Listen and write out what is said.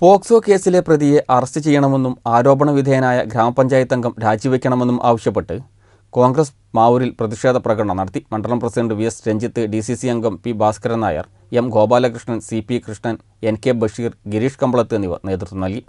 POCSO കേസിലെ പ്രതിയെ arrest ചെയ്യണമെന്നും ആരോപണ വിധേയനായ ഗ്രാമപഞ്ചായത്ത് അംഗം രാജിവെക്കണമെന്നും ആവശ്യപ്പെട്ട് കോൺഗ്രസ് മാവൂരിൽ പ്രതിഷേധ പ്രകടനം നടത്തി മണ്ഡലം president V S Ranjith D C C അംഗം P Bhaskaran Nair M Gopalakrishnan C P Krishnan N K Basheer Girish Kambalath എന്നിവർ നേതൃത്വം നൽകി